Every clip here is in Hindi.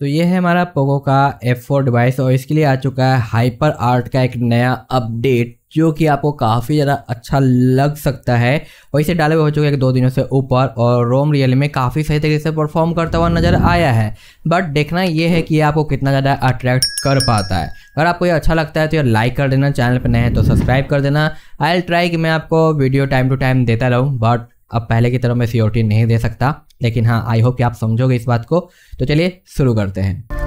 तो ये है हमारा पोगो का एफ फोर डिवाइस और इसके लिए आ चुका है हाइपर आर्ट का एक नया अपडेट जो कि आपको काफ़ी ज़्यादा अच्छा लग सकता है और इसे डाले हुए हो चुके हैं दो दिनों से ऊपर और रोम रियल में काफ़ी सही तरीके से परफॉर्म करता हुआ नज़र आया है बट देखना यह है कि आपको कितना ज़्यादा अट्रैक्ट कर पाता है अगर आपको ये अच्छा लगता है तो ये लाइक कर देना चैनल पर नए हैं तो सब्सक्राइब कर देना आई एल ट्राई कि मैं आपको वीडियो टाइम टू टाइम देता रहूँ बट अब पहले की तरह मैं सियोरिटी नहीं दे सकता लेकिन हाँ आई होप कि आप समझोगे इस बात को तो चलिए शुरू करते हैं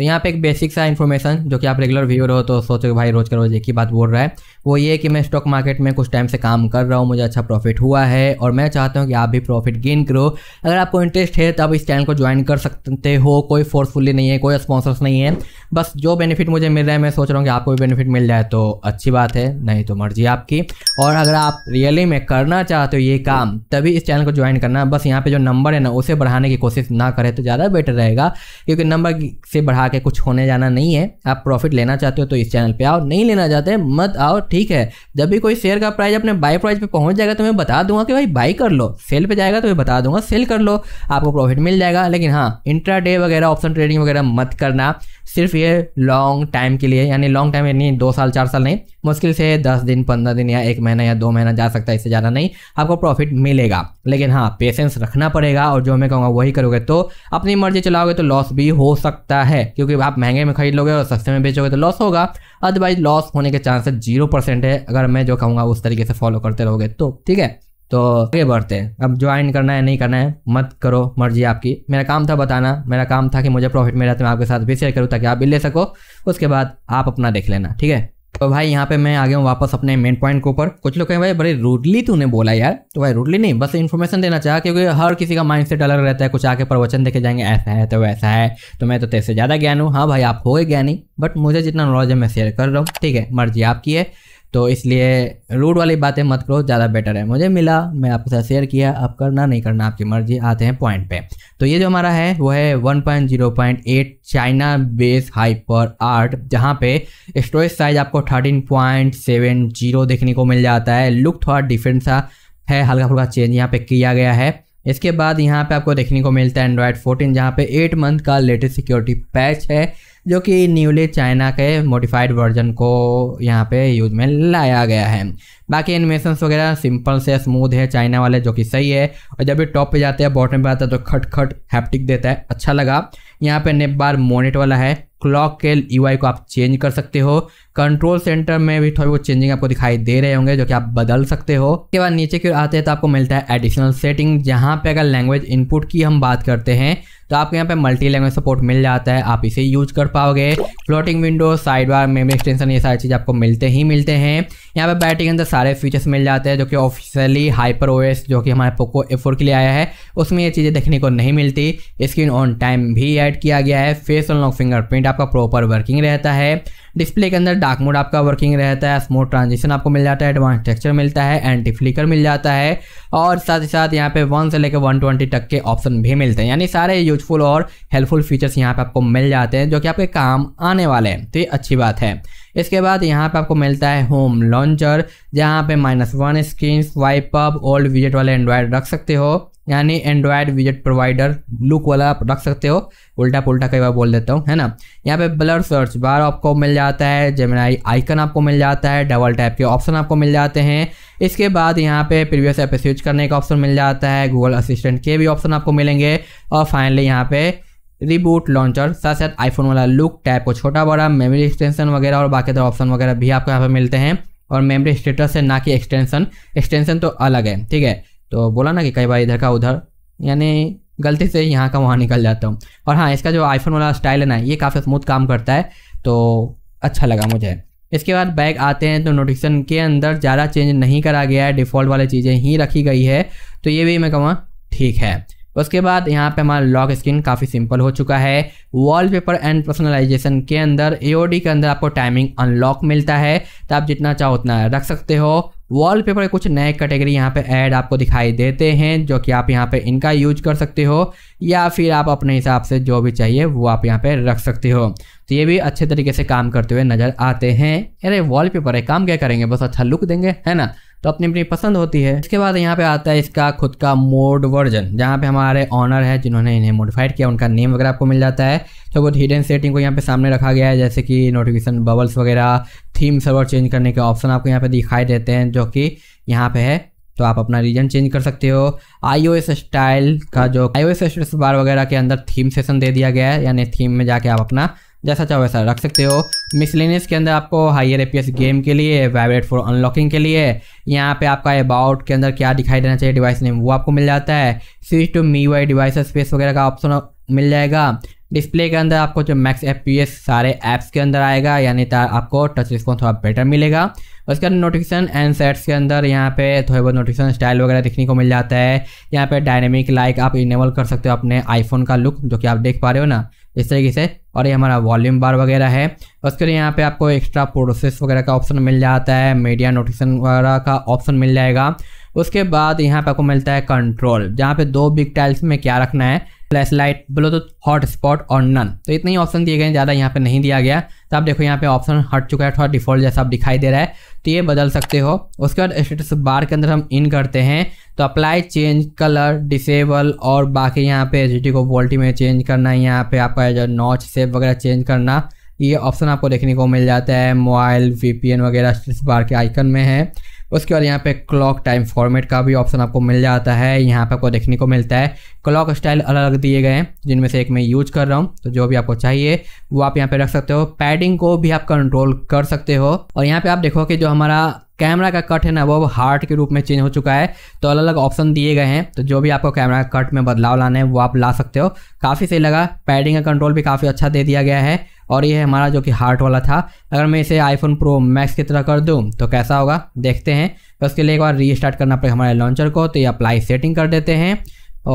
तो यहाँ पे एक बेसिक सा इन्फॉर्मेशन जो कि आप रेगुलर व्यूअर हो तो सोचो भाई रोज का रोज एक ही बात बोल रहा है वो ये कि मैं स्टॉक मार्केट में कुछ टाइम से काम कर रहा हूँ मुझे अच्छा प्रॉफिट हुआ है और मैं चाहता हूँ कि आप भी प्रॉफिट गेन करो अगर आपको इंटरेस्ट है तो आप इस चैनल को ज्वाइन कर सकते हो कोई फोर्सफुली नहीं है कोई स्पॉन्सर्स नहीं है बस जो बेनिफिट मुझे मिल रहा है मैं सोच रहा हूँ कि आपको भी बेनिफिट मिल जाए तो अच्छी बात है नहीं तो मर्जी आपकी और अगर आप रियली में करना चाहते हो ये काम तभी इस चैनल को ज्वाइन करना बस यहाँ पे जो नंबर है ना उसे बढ़ाने की कोशिश ना करें तो ज़्यादा बेटर रहेगा क्योंकि नंबर से बढ़ा आके कुछ होने जाना नहीं है आप प्रॉफिट लेना चाहते हो तो इस चैनल पे आओ नहीं लेना चाहते मत आओ ठीक है जब भी कोई शेयर का प्राइस अपने बाई प्राइस पे पहुंच जाएगा तो मैं बता दूंगा कि भाई बाई कर लो सेल पे जाएगा तो मैं बता दूंगा सेल कर लो आपको प्रॉफिट मिल जाएगा लेकिन हाँ इंट्रा डे वगैरह ऑप्शन ट्रेडिंग वगैरह मत करना सिर्फ ये लॉन्ग टाइम के लिए यानी लॉन्ग टाइम यानी दो साल चार साल नहीं मुश्किल से दस दिन पंद्रह दिन या एक महीना या दो महीना जा सकता है इससे ज़्यादा नहीं आपको प्रॉफिट मिलेगा लेकिन हाँ पेशेंस रखना पड़ेगा और जो मैं कहूँगा वही करोगे तो अपनी मर्जी चलाओगे तो लॉस भी हो सकता है क्योंकि आप महंगे में खरीद लोगे और सस्ते में बेचोगे तो लॉस होगा अदरवाइज लॉस होने के चांसेस जीरो परसेंट है अगर मैं जो कहूँगा उस तरीके से फॉलो करते रहोगे तो ठीक है तो आगे बढ़ते हैं अब ज्वाइन करना है नहीं करना है मत करो मर्जी आपकी मेरा काम था बताना मेरा काम था कि मुझे प्रॉफिट मिला तो मैं आपके साथ भी शेयर करूँ ताकि आप भी ले सको उसके बाद आप अपना देख लेना ठीक है तो भाई यहाँ पे मैं आ गया हूँ वापस अपने मेन पॉइंट के ऊपर कुछ लोग कहें भाई बड़े रूडली तूने बोला यार तो भाई रूडली नहीं बस इन्फॉर्मेशन देना चाहा क्योंकि हर किसी का माइंड सेट अलग रहता है कुछ आके प्रवचन देखे जाएंगे ऐसा है तो वैसा है तो मैं तो तेरे से ज़्यादा ज्ञान हूँ हाँ भाई आप हो गए ज्ञानी बट मुझे जितना नॉलेज है मैं शेयर कर रहा हूँ ठीक है मर्जी आपकी है तो इसलिए रूट वाली बातें मत करो ज़्यादा बेटर है मुझे मिला मैं आपके साथ शेयर किया आप करना नहीं करना आपकी मर्जी आते हैं पॉइंट पे तो ये जो हमारा है वो है one point point zero eight China base hyper आर्ट जहाँ पे स्टोरेज साइज आपको थर्टीन पॉइंट सेवन जीरो देखने को मिल जाता है लुक थोड़ा डिफरेंट सा है हल्का फुल्का चेंज यहाँ पे किया गया है इसके बाद यहाँ पे आपको देखने को मिलता है एंड्रॉयड 14 जहाँ पे 8 मंथ का लेटेस्ट सिक्योरिटी पैच है जो कि न्यूली चाइना के मॉडिफाइड वर्जन को यहाँ पे यूज में लाया गया है बाकी एनिमेशन वगैरह सिंपल से स्मूथ है चाइना वाले जो कि सही है और जब भी टॉप पे जाते हैं बॉटम पे आता है तो खट खट हैप्टिक देता है अच्छा लगा यहाँ पे नेप बार मोनेट वाला है क्लॉक के यू को आप चेंज कर सकते हो कंट्रोल सेंटर में भी थोड़ी बहुत चेंजिंग आपको दिखाई दे रहे होंगे जो कि आप बदल सकते हो उसके बाद नीचे की ओर आते हैं तो आपको मिलता है एडिशनल सेटिंग जहाँ पे अगर लैंग्वेज इनपुट की हम बात करते हैं तो आपको यहाँ पे मल्टी लैंग्वेज सपोर्ट मिल जाता है आप इसे यूज कर पाओगे floating window side bar memory extension ये सारी चीज़ आपको मिलते ही मिलते हैं यहाँ पे बैटरी के अंदर सारे फीचर्स मिल जाते हैं जो कि ऑफिशियली हाइपर ओएस जो कि हमारे पोको ए के लिए आया है उसमें ये चीज़ें देखने को नहीं मिलती स्क्रीन ऑन टाइम भी ऐड किया गया है फेस लॉक फिंगरप्रिंट आपका प्रॉपर वर्किंग रहता है डिस्प्ले के अंदर डार्क मोड आपका वर्किंग रहता है स्मूथ ट्रांजिशन आपको मिल जाता है एडवांस टेक्स्चर मिलता है एंटी फ्लिकर मिल जाता है और साथ ही साथ यहाँ पे वन से लेकर वन ट्वेंटी तक के ऑप्शन भी मिलते हैं यानी सारे यूजफुल और हेल्पफुल फीचर्स यहाँ पे आपको मिल जाते हैं जो कि आपके काम आने वाले हैं तो ये अच्छी बात है इसके बाद यहाँ पे आपको मिलता है होम लॉन्चर जहाँ पे minus one screen swipe up old विजेट वाले एंड्रॉयड रख सकते हो यानी एंड्रॉयड विजेट प्रोवाइडर लुक वाला आप रख सकते हो उल्टा पुल्टा कई बार बोल देता हूँ है ना यहाँ पे ब्लर सर्च बार आपको मिल जाता है जेमिनाई आइकन आपको मिल जाता है डबल टैप के ऑप्शन आपको मिल जाते हैं इसके बाद यहाँ पे प्रीवियस ऐप स्विच करने का ऑप्शन मिल जाता है गूगल असिस्टेंट के भी ऑप्शन आपको मिलेंगे और फाइनली यहाँ पे रिबूट लॉन्चर साथ साथ आईफोन वाला लुक टैप को छोटा बड़ा मेमोरी एक्सटेंशन वगैरह और बाकी ऑप्शन वगैरह भी आपको यहाँ पे मिलते हैं और मेमोरी स्टेटस है ना कि एक्सटेंशन एक्सटेंशन तो अलग है ठीक है तो बोला ना कि कई बार इधर का उधर यानी गलती से यहाँ का वहाँ निकल जाता हूँ और हाँ इसका जो आईफोन वाला स्टाइल है ना ये काफ़ी स्मूथ काम करता है तो अच्छा लगा मुझे इसके बाद बैग आते हैं तो नोटिफिकेशन के अंदर ज़्यादा चेंज नहीं करा गया है डिफ़ॉल्ट वाली चीज़ें ही रखी गई है तो ये भी मैं कहूँगा ठीक है उसके बाद यहाँ पे हमारा लॉक स्क्रीन काफ़ी सिंपल हो चुका है वॉलपेपर एंड पर्सनलाइजेशन के अंदर एओडी के अंदर आपको टाइमिंग अनलॉक मिलता है तो आप जितना चाहो उतना रख सकते हो वॉलपेपर के कुछ नए कैटेगरी यहाँ पे ऐड आपको दिखाई देते हैं जो कि आप यहाँ पे इनका यूज कर सकते हो या फिर आप अपने हिसाब से जो भी चाहिए वो आप यहाँ पे रख सकते हो तो ये भी अच्छे तरीके से काम करते हुए नज़र आते हैं अरे वॉलपेपर है काम क्या करेंगे बस अच्छा लुक देंगे है ना तो अपनी अपनी पसंद होती है इसके बाद यहाँ पे आता है इसका खुद का मोड वर्जन जहाँ पे हमारे ऑनर है जिन्होंने इन्हें मोडिफाइड किया उनका नेम वगैरह आपको मिल जाता है तो बहुत हिडन सेटिंग को यहाँ पे सामने रखा गया है जैसे कि नोटिफिकेशन बबल्स वगैरह थीम सर्वर चेंज करने के ऑप्शन आपको यहाँ पे दिखाई देते हैं जो कि यहाँ पे है तो आप अपना रीजन चेंज कर सकते हो आईओएस स्टाइल का जो आईओएस एस बार वगैरह के अंदर थीम सेशन दे दिया गया है यानी थीम में जाके आप अपना जैसा चाहो वैसा रख सकते हो मिसलिनियस के अंदर आपको हाइयर एपीएस गेम के लिए वाइब्रेट फॉर अनलॉकिंग के लिए यहाँ पे आपका अबाउट के अंदर क्या दिखाई देना चाहिए डिवाइस नेम वो आपको मिल जाता है switch to me y device space वगैरह का ऑप्शन मिल जाएगा डिस्प्ले के अंदर आपको जो मैक्स एफ सारे ऐप्स के अंदर आएगा यानी आपको टच रिस्पॉन्स थोड़ा बेटर मिलेगा उसके अंदर नोटिफिकेशन एंड सेट्स के अंदर यहाँ पे थोड़े बहुत नोटिफिकेशन स्टाइल वगैरह देखने को मिल जाता है यहाँ पे डायनेमिक लाइक आप इनेबल कर सकते हो अपने आईफोन का लुक जो कि आप देख पा रहे हो ना इस तरीके से और ये हमारा वॉल्यूम बार वगैरह है उसके लिए यहाँ पे आपको एक्स्ट्रा प्रोसेस वगैरह का ऑप्शन मिल जाता है मीडिया नोटिफिकेशन वगैरह का ऑप्शन मिल जाएगा उसके बाद यहाँ पे आपको मिलता है कंट्रोल जहाँ पे दो बिग टाइल्स में क्या रखना है flashlight Bluetooth hotspot और नन तो इतने ही ऑप्शन दिए गए हैं ज़्यादा यहाँ पे नहीं दिया गया तो आप देखो यहाँ पे ऑप्शन हट चुका है थोड़ा डिफॉल्ट जैसा आप दिखाई दे रहा है तो ये बदल सकते हो उसके बाद स्टेटस बार के अंदर हम इन करते हैं तो अप्लाई चेंज कलर डिसेबल और बाकी यहाँ पे एच को वोल्टी में चेंज करना यहाँ पर आपका एज नॉच सेप वगैरह चेंज करना ये ऑप्शन आपको देखने को मिल जाता है मोबाइल वी वगैरह स्टेटस बार के आइकन में है उसके बाद यहाँ पे क्लॉक टाइम फॉर्मेट का भी ऑप्शन आपको मिल जाता है यहाँ पे आपको देखने को मिलता है क्लॉक स्टाइल अलग अलग दिए गए हैं जिनमें से एक मैं यूज कर रहा हूँ तो जो भी आपको चाहिए वो आप यहाँ पे रख सकते हो पैडिंग को भी आप कंट्रोल कर सकते हो और यहाँ पे आप देखो कि जो हमारा कैमरा का कट है ना वो हार्ट के रूप में चेंज हो चुका है तो अलग अलग ऑप्शन दिए गए हैं तो जो भी आपको कैमरा का कट में बदलाव लाना है वो आप ला सकते हो काफ़ी सही लगा पैडिंग का कंट्रोल भी काफ़ी अच्छा दे दिया गया है और ये है हमारा जो कि हार्ट वाला था अगर मैं इसे आईफोन प्रो मैक्स की तरह कर दूँ तो कैसा होगा देखते हैं तो उसके लिए एक बार रीस्टार्ट करना पड़ेगा हमारे लॉन्चर को तो ये अप्लाई सेटिंग कर देते हैं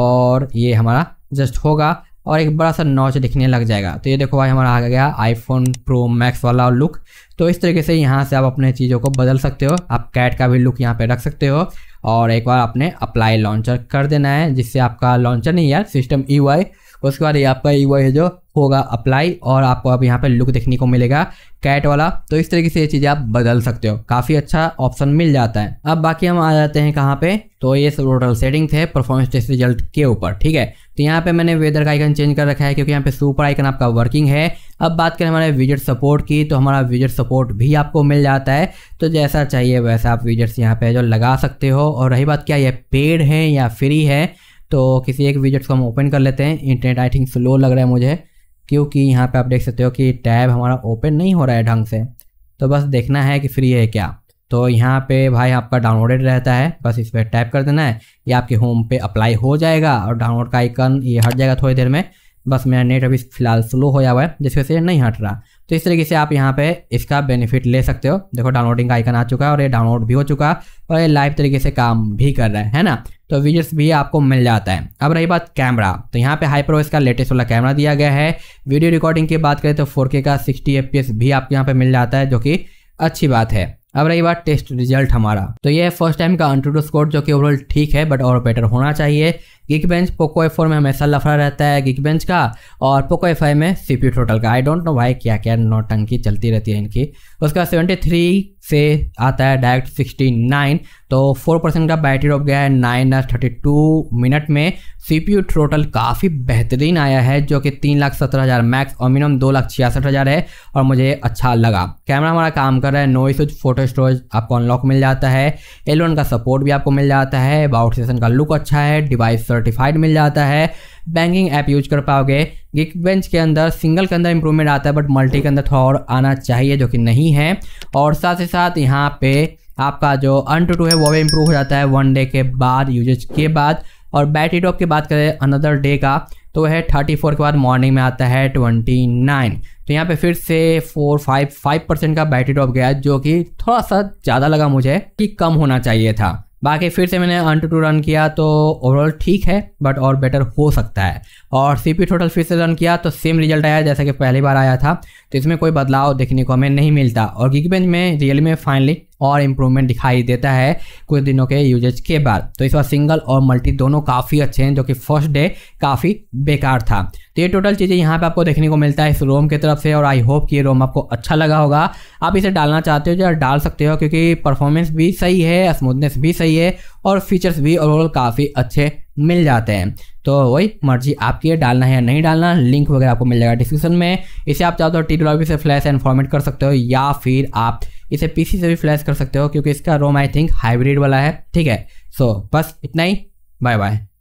और ये हमारा जस्ट होगा और एक बड़ा सा नॉच दिखने लग जाएगा तो ये देखो भाई हमारा आ गया आईफोन प्रो मैक्स वाला लुक तो इस तरीके से यहाँ से आप अपने चीज़ों को बदल सकते हो आप कैट का भी लुक यहाँ पे रख सकते हो और एक बार आपने अप्लाई लॉन्चर कर देना है जिससे आपका लॉन्चर नहीं यार सिस्टम ई उसके बाद ये आपका ई e है जो होगा अप्लाई और आपको अब यहाँ पे लुक देखने को मिलेगा कैट वाला तो इस तरीके से ये चीज़ें आप बदल सकते हो काफ़ी अच्छा ऑप्शन मिल जाता है अब बाकी हम आ जाते हैं कहाँ पे तो ये सब टोटल सेटिंग थे परफॉर्मेंस टेस्ट रिजल्ट के ऊपर ठीक है तो यहाँ पे मैंने वेदर का आइकन चेंज कर रखा है क्योंकि यहाँ पे सुपर आइकन आपका वर्किंग है अब बात करें हमारे विजिट सपोर्ट की तो हमारा विजिट सपोर्ट भी आपको मिल जाता है तो जैसा चाहिए वैसा आप विजिट्स यहाँ पे जो लगा सकते हो और रही बात क्या ये पेड है या फ्री है तो किसी एक विजिट्स को हम ओपन कर लेते हैं इंटरनेट आई थिंक स्लो लग रहा है मुझे क्योंकि यहाँ पर आप देख सकते हो कि टैब हमारा ओपन नहीं हो रहा है ढंग से तो बस देखना है कि फ्री है क्या तो यहाँ पे भाई आपका डाउनलोडेड रहता है बस इस पर टैप कर देना है ये आपके होम पे अप्लाई हो जाएगा और डाउनलोड का आइकन ये हट जाएगा थोड़ी देर में बस मेरा नेट अभी फिलहाल स्लो होया हुआ है जिस वजह से नहीं हट रहा तो इस तरीके से आप यहाँ पे इसका बेनिफिट ले सकते हो देखो डाउनलोडिंग का आइकन आ चुका है और ये डाउनलोड भी हो चुका है और ये लाइव तरीके से काम भी कर रहा है है ना तो वीडियोस भी आपको मिल जाता है अब रही बात कैमरा तो यहाँ पे हाई हाइपर का लेटेस्ट वाला कैमरा दिया गया है वीडियो रिकॉर्डिंग की बात करें तो फोर का सिक्सटी एफ भी आपको यहाँ पर मिल जाता है जो कि अच्छी बात है अब रही बात टेस्ट रिजल्ट हमारा तो ये फर्स्ट टाइम का अंट्रोडो स्कोर जो कि ओवरऑल ठीक है बट और बेटर होना चाहिए Geekbench Poco F four में हमेशा लफड़ा रहता है गिक बेंच का और पोको एफ फाइव में सी पी टोटल का आई डोंट नो भाई क्या क्या नौटंकी चलती रहती है इनकी उसका सेवेंटी थ्री से आता है डायरेक्ट सिक्सटी नाइन तो फोर परसेंट का बैटरी रोक गया है नाइन आर थर्टी टू मिनट में सी पी यू टोटल काफ़ी बेहतरीन आया है जो कि तीन लाख सत्रह हज़ार मैक्स और मिनिमम दो लाख छियासठ हज़ार है और मुझे अच्छा लगा कैमरा हमारा काम कर रहा है नो इशूज फोटो स्टोरेज आपको अनलॉक मिल जाता है एलवन का सपोर्ट भी आपको मिल जाता है बाउट सेशन का लुक अच्छा है डिवाइस सर्टिफाइड मिल जाता है बैंकिंग ऐप यूज कर पाओगे गिक बेंच के अंदर सिंगल के अंदर इंप्रूवमेंट आता है बट मल्टी के अंदर थोड़ा और आना चाहिए जो कि नहीं है और साथ ही साथ यहाँ पे आपका जो अन टू टू है वो भी इम्प्रूव हो जाता है वन डे के बाद यूजेज के बाद और बैटरी टॉप की बात करें अनदर डे का तो वह थर्टी फोर के बाद मॉर्निंग में आता है ट्वेंटी नाइन तो यहाँ पे फिर से फोर फाइव फाइव परसेंट का बैटरी टॉप गया जो कि थोड़ा सा ज़्यादा लगा मुझे कि कम होना चाहिए था बाकी फिर से मैंने अन टू टू रन किया तो ओवरऑल ठीक है बट और बेटर हो सकता है और सी पी टोटल फिर से रन किया तो सेम रिजल्ट आया जैसा कि पहली बार आया था तो इसमें कोई बदलाव देखने को हमें नहीं मिलता और गिग बेंच में रियल में फाइनली और इम्प्रूवमेंट दिखाई देता है कुछ दिनों के यूजेज के बाद तो इस बार सिंगल और मल्टी दोनों काफ़ी अच्छे हैं जो कि फर्स्ट डे काफ़ी बेकार था तो ये टोटल चीज़ें यहाँ पे आपको देखने को मिलता है इस रोम की तरफ से और आई होप कि ये रोम आपको अच्छा लगा होगा आप इसे डालना चाहते हो तो या डाल सकते हो क्योंकि परफॉर्मेंस भी सही है स्मूथनेस भी सही है और फीचर्स भी ओवरऑल काफ़ी अच्छे मिल जाते हैं तो वही मर्जी आपकी है डालना है या नहीं डालना लिंक वगैरह आपको मिल जाएगा डिस्क्रिप्शन में इसे आप चाहो तो टी डॉलर से फ्लैश एंड फॉर्मेट कर सकते हो या फिर आप इसे पीसी से भी फ्लैश कर सकते हो क्योंकि इसका रोम आई थिंक हाइब्रिड वाला है ठीक है सो so, बस इतना ही बाय बाय